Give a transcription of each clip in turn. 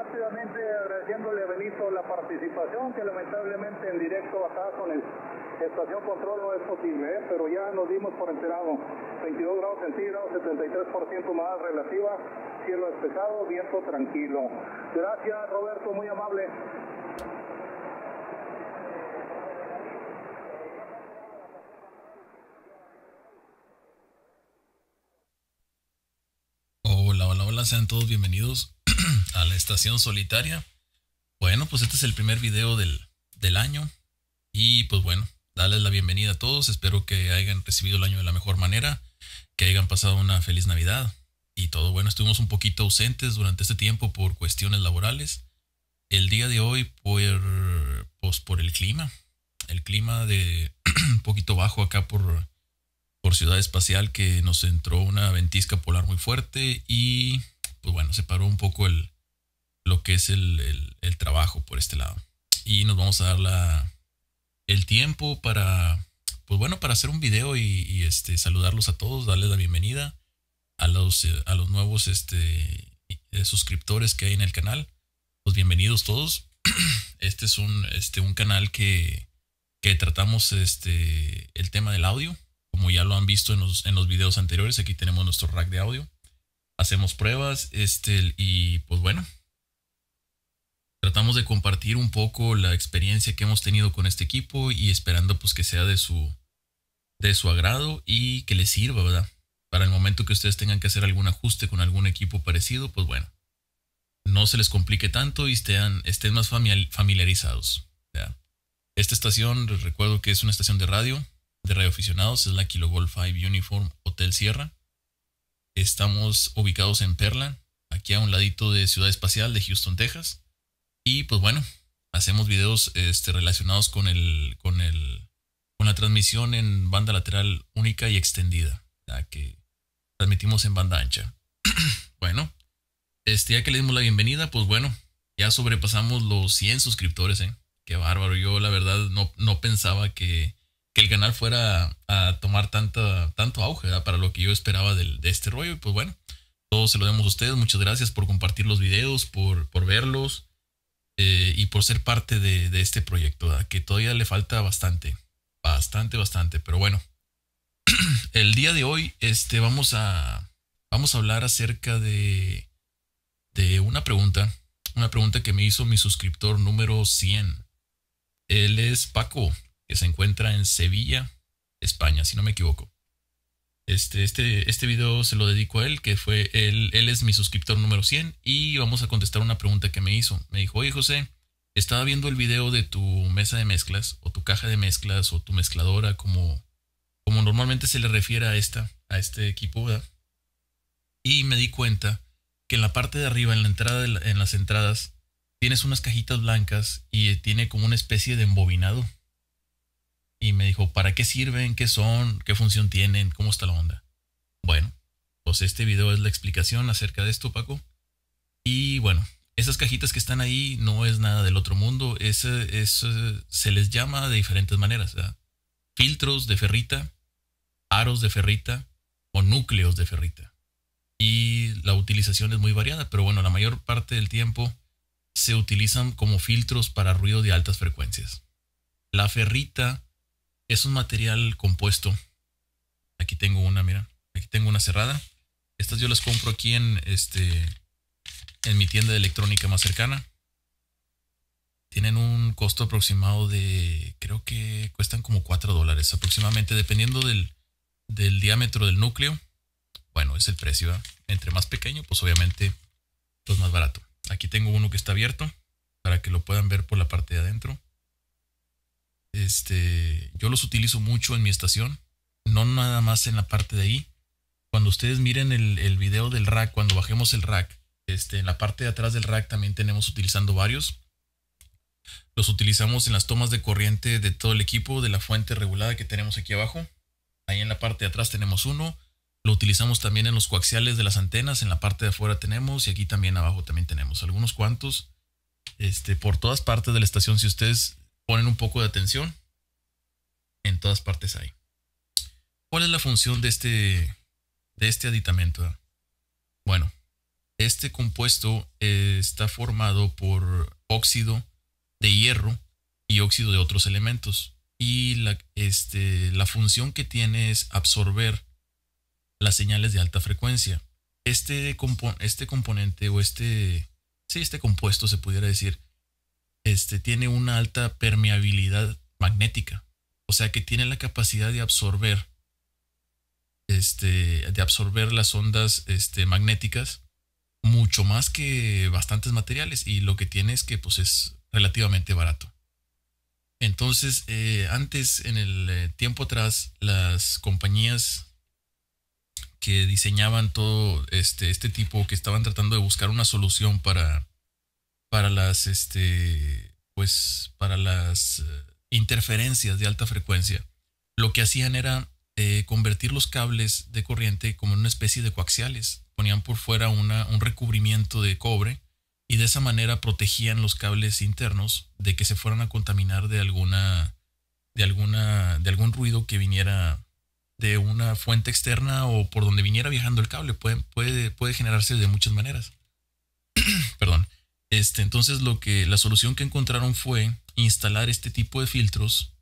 rápidamente agradeciéndole Benito la participación, que lamentablemente en directo acá con el estación control no es posible, ¿eh? pero ya nos dimos por enterado. 22 grados centígrados, 73% más relativa, cielo despejado, viento tranquilo. Gracias Roberto, muy amable. Hola, hola, hola, sean todos bienvenidos a la estación solitaria. Bueno, pues este es el primer video del, año. Y pues bueno, darles la bienvenida a todos. Espero que hayan recibido el año de la mejor manera, que hayan pasado una feliz Navidad y todo. Bueno, estuvimos un poquito ausentes durante este tiempo por cuestiones laborales. El día de hoy, por, pues por el clima. El clima de un poquito bajo acá por, por Ciudad Espacial que nos entró una ventisca polar muy fuerte y pues bueno, se paró un poco el, lo que es el, el, trabajo por este lado. Y nos vamos a dar la, el tiempo para, pues bueno, para hacer un video y, este, saludarlos a todos, darles la bienvenida a los, a los nuevos este, eh, suscriptores que hay en el canal. Pues bienvenidos todos. Este es un, este, un canal que, que tratamos este, el tema del audio. Como ya lo han visto en los, en los videos anteriores, aquí tenemos nuestro rack de audio hacemos pruebas este, y pues bueno, tratamos de compartir un poco la experiencia que hemos tenido con este equipo y esperando pues que sea de su, de su agrado y que les sirva, ¿verdad? Para el momento que ustedes tengan que hacer algún ajuste con algún equipo parecido, pues bueno, no se les complique tanto y estén, estén más familiarizados. Esta estación, recuerdo que es una estación de radio, de aficionados, es la Kilo Golf 5 Uniform Hotel Sierra. Estamos ubicados en Perla, aquí a un ladito de Ciudad Espacial de Houston, Texas. Y pues bueno, hacemos videos este, relacionados con con la transmisión en banda lateral única y extendida, que transmitimos en banda ancha. bueno, este, ya que le dimos la bienvenida, pues bueno, ya sobrepasamos los 100 suscriptores, ¿eh? Qué bárbaro, yo la verdad no, pensaba que, que el canal fuera a tomar tanta para lo que yo esperaba de, este rollo. Y pues bueno, todo se lo damos a ustedes. Muchas gracias por compartir los videos, por, verlos eh, y por ser parte de, este proyecto, que todavía le falta bastante, bastante, bastante. Pero bueno, el día de hoy este, vamos, a, vamos a hablar acerca de, de una pregunta, una pregunta que me hizo mi suscriptor número 100. Él es Paco, que se encuentra en Sevilla, España, si no me equivoco. Este, este, este, video se lo dedico a él, que fue él, es mi suscriptor número 100 y vamos a contestar una pregunta que me hizo. Me dijo, oye José, estaba viendo el video de tu mesa de mezclas o tu caja de mezclas o tu mezcladora como, como normalmente se le refiere a, esta, a este equipo, Y me di cuenta que en la parte de arriba, en la entrada, en las entradas, tienes unas cajitas blancas y tiene como una especie de embobinado y me dijo, ¿para qué sirven? ¿Qué son? ¿Qué función tienen? ¿Cómo está la onda? Bueno, pues este video es la explicación acerca de esto, Paco. Y bueno, esas cajitas que están ahí no es nada del otro mundo, se les llama de diferentes maneras. Filtros de ferrita, aros de ferrita o núcleos de ferrita. Y la utilización es muy variada, pero bueno, la mayor parte del tiempo se utilizan como filtros para ruido de altas frecuencias. La ferrita es un material compuesto. Aquí tengo una, mira. Aquí tengo una cerrada. Estas yo las compro aquí en este en mi tienda de electrónica más cercana. Tienen un costo aproximado de, creo que cuestan como 4 dólares aproximadamente, dependiendo del, diámetro del núcleo. Bueno, es el precio. Entre más pequeño, pues obviamente, es pues, más barato. Aquí tengo uno que está abierto para que lo puedan ver por la parte de adentro. Este, yo los utilizo mucho en mi estación, no nada más en la parte de ahí. Cuando ustedes miren el, video del rack, cuando bajemos el rack, este, en la parte de atrás del rack también tenemos utilizando varios. Los utilizamos en las tomas de corriente de todo el equipo, de la fuente regulada que tenemos aquí abajo. Ahí en la parte de atrás tenemos uno. Lo utilizamos también en los coaxiales de las antenas. En la parte de afuera tenemos y aquí también abajo también tenemos algunos cuantos. Este, por todas partes de la estación, si ustedes ponen un poco de atención, en todas partes hay. ¿Cuál es la función de este, de este aditamento? Bueno, este compuesto eh, está formado por óxido de hierro y óxido de otros elementos. Y la, este, la función que tiene es absorber las señales de alta frecuencia. Este, este componente o este, sí, este compuesto se pudiera decir, este, tiene una alta permeabilidad magnética. O sea que tiene la capacidad de absorber. Este, de absorber las ondas este, magnéticas mucho más que bastantes materiales y lo que tiene es que pues es relativamente barato. Entonces, eh, antes, en el eh, tiempo atrás, las compañías que diseñaban todo este, este tipo, que estaban tratando de buscar una solución para, para las, este, pues, para las eh, interferencias de alta frecuencia, lo que hacían era eh, convertir los cables de corriente como en una especie de coaxiales. Ponían por fuera un recubrimiento de cobre y de esa manera protegían los cables internos de que se fueran a contaminar de alguna de alguna de algún ruido que viniera de una fuente externa o por donde viniera viajando el cable puede, puede, puede generarse de muchas maneras perdón este, entonces lo que la solución que encontraron fue instalar este tipo de filtros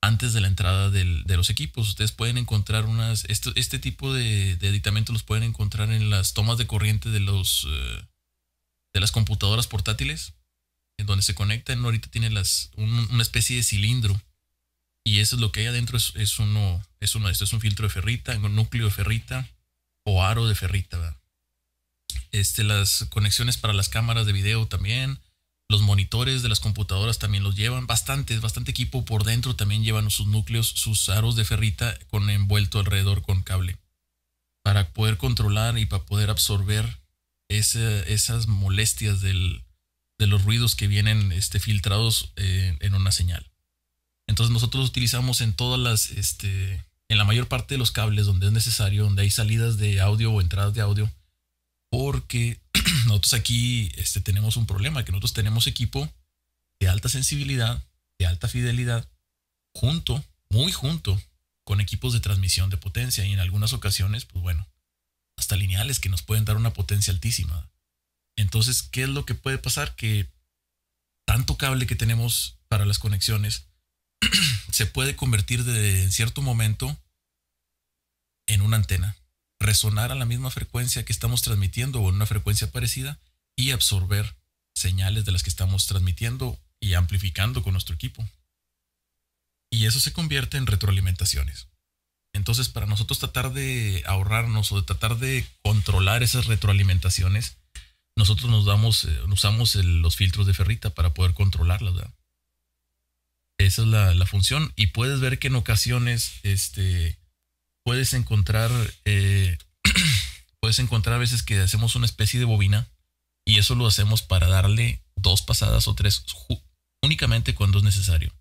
antes de la entrada de los equipos. Ustedes pueden encontrar unas este, tipo de, de, los pueden encontrar en las tomas de corriente de los eh, de las computadoras portátiles en donde se conectan. Ahorita tiene las una especie de cilindro y eso es lo que hay adentro es, uno es uno esto es un filtro de ferrita, un núcleo de ferrita o aro de ferrita. Este, las conexiones para las cámaras de video también, los monitores de las computadoras también los llevan, bastante, bastante equipo por dentro también llevan sus núcleos, sus aros de ferrita con envuelto alrededor con cable, para poder controlar y para poder absorber esas molestias de los ruidos que vienen este, filtrados eh, en una señal. Entonces nosotros utilizamos en todas las, este, en la mayor parte de los cables donde es necesario, donde hay salidas de audio o entradas de audio, porque nosotros aquí este, tenemos un problema, que nosotros tenemos equipo de alta sensibilidad, de alta fidelidad, junto, muy junto con equipos de transmisión de potencia y en algunas ocasiones, pues bueno, hasta lineales que nos pueden dar una potencia altísima. Entonces, ¿qué es lo que puede pasar? Que tanto cable que tenemos para las conexiones se puede convertir de, en cierto momento en una antena resonar a la misma frecuencia que estamos transmitiendo o en una frecuencia parecida y absorber señales de las que estamos transmitiendo y amplificando con nuestro equipo. Y eso se convierte en retroalimentaciones. Entonces, para nosotros tratar de ahorrarnos o de tratar de controlar esas retroalimentaciones, nosotros nos damos, eh, usamos los filtros de ferrita para poder controlarlas. Esa es la, la, función. Y puedes ver que en ocasiones, este, puedes encontrar, eh, puedes encontrar a veces que hacemos una especie de bobina y eso lo hacemos para darle dos pasadas o tres únicamente cuando es necesario.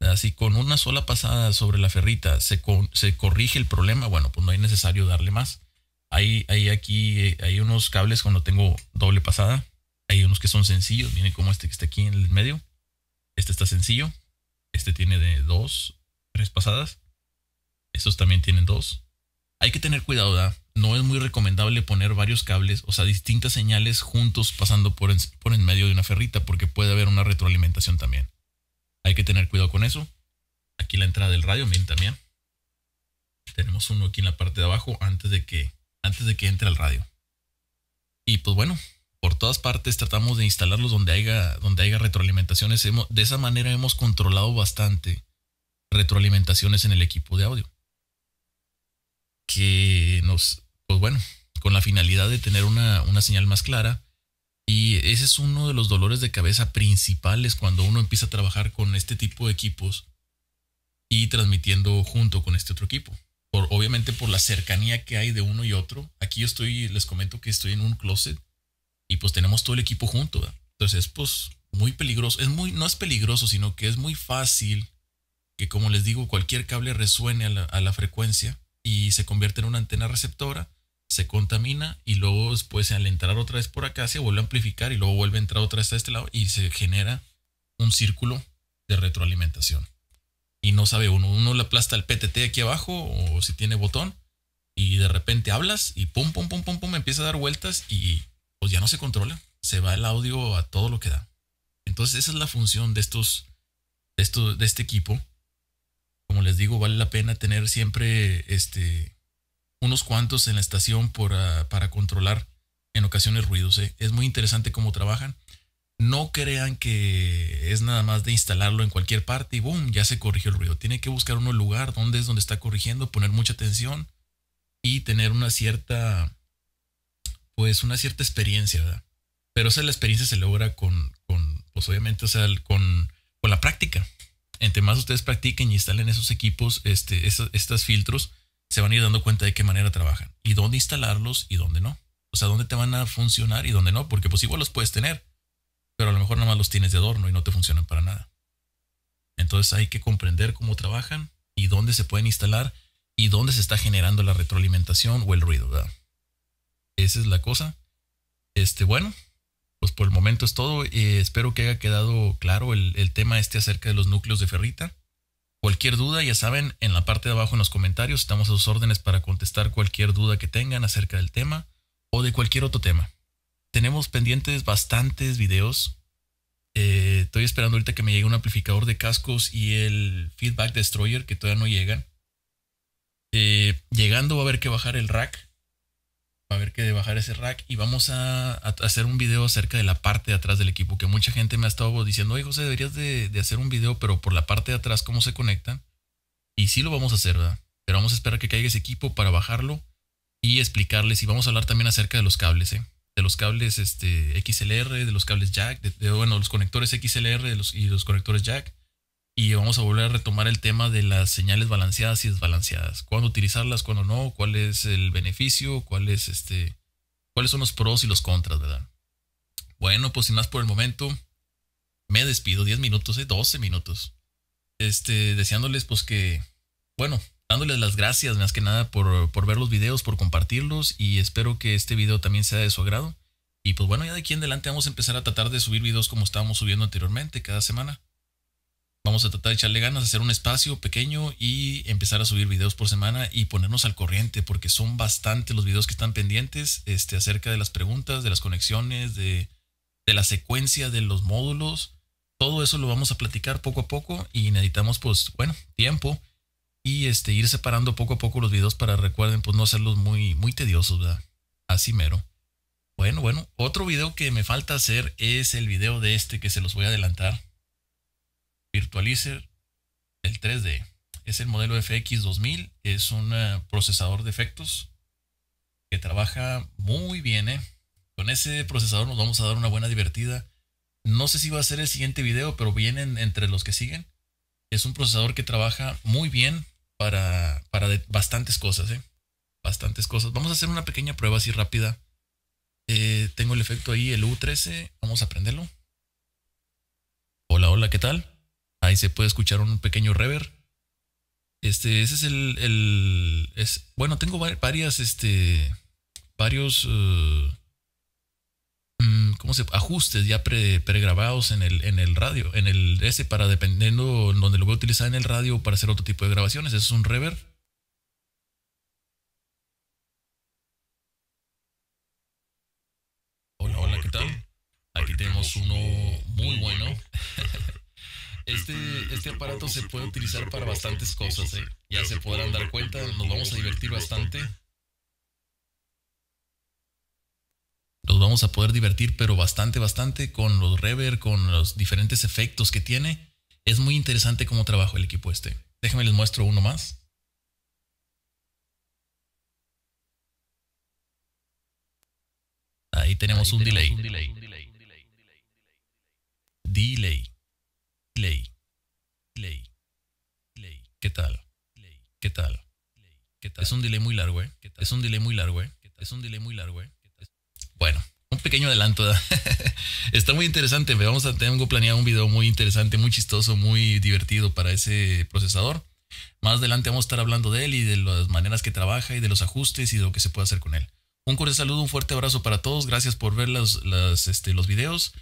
Así con una sola pasada sobre la ferrita se, se corrige el problema, bueno, pues no hay necesario darle más. Hay, hay aquí, eh, hay unos cables cuando tengo doble pasada. Hay unos que son sencillos, miren como este que está aquí en el medio. Este está sencillo. Este tiene de dos, tres pasadas. Estos también tienen dos. Hay que tener cuidado, No es muy recomendable poner varios cables, o sea, distintas señales juntos pasando por en, medio de una ferrita, porque puede haber una retroalimentación también. Hay que tener cuidado con eso. Aquí la entrada del radio, miren también. Tenemos uno aquí en la parte de abajo antes de que, antes de que entre al radio. Y pues bueno, por todas partes tratamos de instalarlos donde haya, donde haya retroalimentaciones. de esa manera hemos controlado bastante retroalimentaciones en el equipo de audio que nos, pues bueno, con la finalidad de tener una, señal más clara. Y ese es uno de los dolores de cabeza principales cuando uno empieza a trabajar con este tipo de equipos y transmitiendo junto con este otro equipo. obviamente por la cercanía que hay de uno y otro. Aquí yo estoy, les comento que estoy en un closet y pues tenemos todo el equipo junto. Entonces, pues muy peligroso. Es muy, no es peligroso, sino que es muy fácil que, como les digo, cualquier cable resuene a la frecuencia y se convierte en una antena receptora, se contamina y luego después al entrar otra vez por acá se vuelve a amplificar y luego vuelve a entrar otra vez a este lado y se genera un círculo de retroalimentación. Y no sabe uno, uno le aplasta el PTT aquí abajo o si tiene botón y de repente hablas y pum, pum, pum, pum, pum, empieza a dar vueltas y pues ya no se controla, se va el audio a todo lo que da. Entonces esa es la función de estos, de, estos, de este equipo les digo, vale la pena tener siempre este, unos cuantos en la estación ah, para controlar en ocasiones ruidos. ¿eh? Es muy interesante cómo trabajan. No crean que es nada más de instalarlo en cualquier parte y boom, ya se corrigió el ruido. Tiene que buscar un lugar donde es donde está corrigiendo, poner mucha atención y tener una cierta, pues una cierta experiencia, Pero esa la experiencia se logra con, con pues obviamente, o con, con la práctica entre más ustedes practiquen y instalen esos equipos, este, estos, filtros, se van a ir dando cuenta de qué manera trabajan y dónde instalarlos y dónde no. O sea, dónde te van a funcionar y dónde no, porque pues igual los puedes tener, pero a lo mejor nada más los tienes de adorno y no te funcionan para nada. Entonces hay que comprender cómo trabajan y dónde se pueden instalar y dónde se está generando la retroalimentación o el ruido, Esa es la cosa. Este, bueno, pues por el momento es todo. Eh, espero que haya quedado claro el, tema este acerca de los núcleos de ferrita. Cualquier duda, ya saben, en la parte de abajo en los comentarios estamos a sus órdenes para contestar cualquier duda que tengan acerca del tema o de cualquier otro tema. Tenemos pendientes bastantes videos. Eh, estoy esperando ahorita que me llegue un amplificador de cascos y el feedback destroyer que todavía no llegan. Eh, llegando va a haber que bajar el rack a haber que bajar ese rack y vamos a, hacer un video acerca de la parte de atrás del equipo, que mucha gente me ha estado diciendo, oye José, deberías de, hacer un video, pero por la parte de atrás, ¿cómo se conecta? Y sí lo vamos a hacer, ¿verdad? Pero vamos a esperar que caiga ese equipo para bajarlo y explicarles. Y vamos a hablar también acerca de los cables, ¿eh? De los cables este, XLR, de los cables jack, de, bueno, los conectores XLR y los conectores jack. Y vamos a volver a retomar el tema de las señales balanceadas y desbalanceadas. Cuándo utilizarlas, cuándo no, cuál es el beneficio, cuál es este, cuáles son los pros y los contras, ¿verdad? Bueno, pues sin más por el momento, me despido 10 minutos, 12 eh, minutos. Este, deseándoles pues que, bueno, dándoles las gracias más que nada por, por ver los videos, por compartirlos y espero que este video también sea de su agrado. Y pues bueno, ya de aquí en adelante vamos a empezar a tratar de subir videos como estábamos subiendo anteriormente cada semana. Vamos a tratar de echarle ganas, hacer un espacio pequeño y empezar a subir videos por semana y ponernos al corriente, porque son bastante los videos que están pendientes este, acerca de las preguntas, de las conexiones, de, la secuencia de los módulos. Todo eso lo vamos a platicar poco a poco y necesitamos, pues, bueno, tiempo y este, ir separando poco a poco los videos para recuerden, pues, no hacerlos muy, muy tediosos, ¿verdad? Así mero. Bueno, bueno, otro video que me falta hacer es el video de este que se los voy a adelantar Virtualizer, el 3D. Es el modelo FX 2000, es un eh, procesador de efectos que trabaja muy bien. Eh. Con ese procesador nos vamos a dar una buena divertida. No sé si va a ser el siguiente video, pero vienen entre los que siguen. Es un procesador que trabaja muy bien para, bastantes cosas. ¿eh? Bastantes cosas. Vamos a hacer una pequeña prueba así rápida. Eh, tengo el efecto ahí, el U13. Vamos a prenderlo. Hola, hola, ¿qué tal? Ahí se puede escuchar un pequeño reverb. Este, ese es el, el es, bueno, tengo varias, este, varios, eh, mm, ¿cómo se? Ajustes ya pre, pregrabados en el, en el radio, en el, ese para dependiendo donde lo voy a utilizar en el radio para hacer otro tipo de grabaciones. Ese es un reverb. aparato se puede utilizar para bastantes cosas, ¿eh? ¿eh? Ya se podrán dar cuenta, nos vamos a divertir bastante. Nos vamos a poder divertir, pero bastante, bastante con los reverb, con los diferentes efectos que tiene. Es muy interesante cómo trabaja el equipo este. Déjenme les muestro uno más. Ahí tenemos, un, un delay. Delay. Delay. ¿Qué tal? ¿Qué tal? tal? Es un delay muy largo, ¿eh? Es un delay muy largo, ¿eh? Es un muy largo, ¿eh? Bueno, un pequeño adelanto. Está muy interesante. Vamos a tengo planeado un video muy interesante, muy chistoso, muy divertido para ese procesador. Más adelante vamos a estar hablando de él y de las maneras que trabaja y de los ajustes y de lo que se puede hacer con él. Un cordial saludo, un fuerte abrazo para todos. Gracias por ver este, los videos.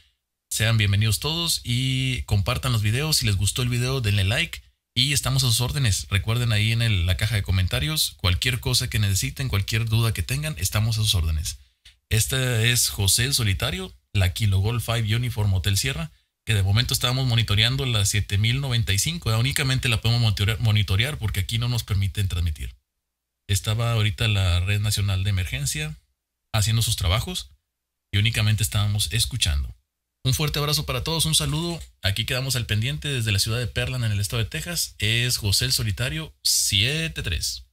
Sean bienvenidos todos y compartan los videos. Si les gustó el video, denle like y estamos a sus órdenes. Recuerden ahí en la caja de comentarios, cualquier cosa que necesiten, cualquier duda que tengan, estamos a sus órdenes. Este es José el Solitario, la Kilo Golf 5 Uniform Hotel Sierra, que de momento estábamos monitoreando la 7095. Ah, únicamente la podemos monitorear porque aquí no nos permiten transmitir. Estaba ahorita la Red Nacional de Emergencia haciendo sus trabajos y únicamente estábamos escuchando. Un fuerte abrazo para todos, un saludo. Aquí quedamos al pendiente desde la ciudad de Perlan en el estado de Texas. Es José el Solitario 73.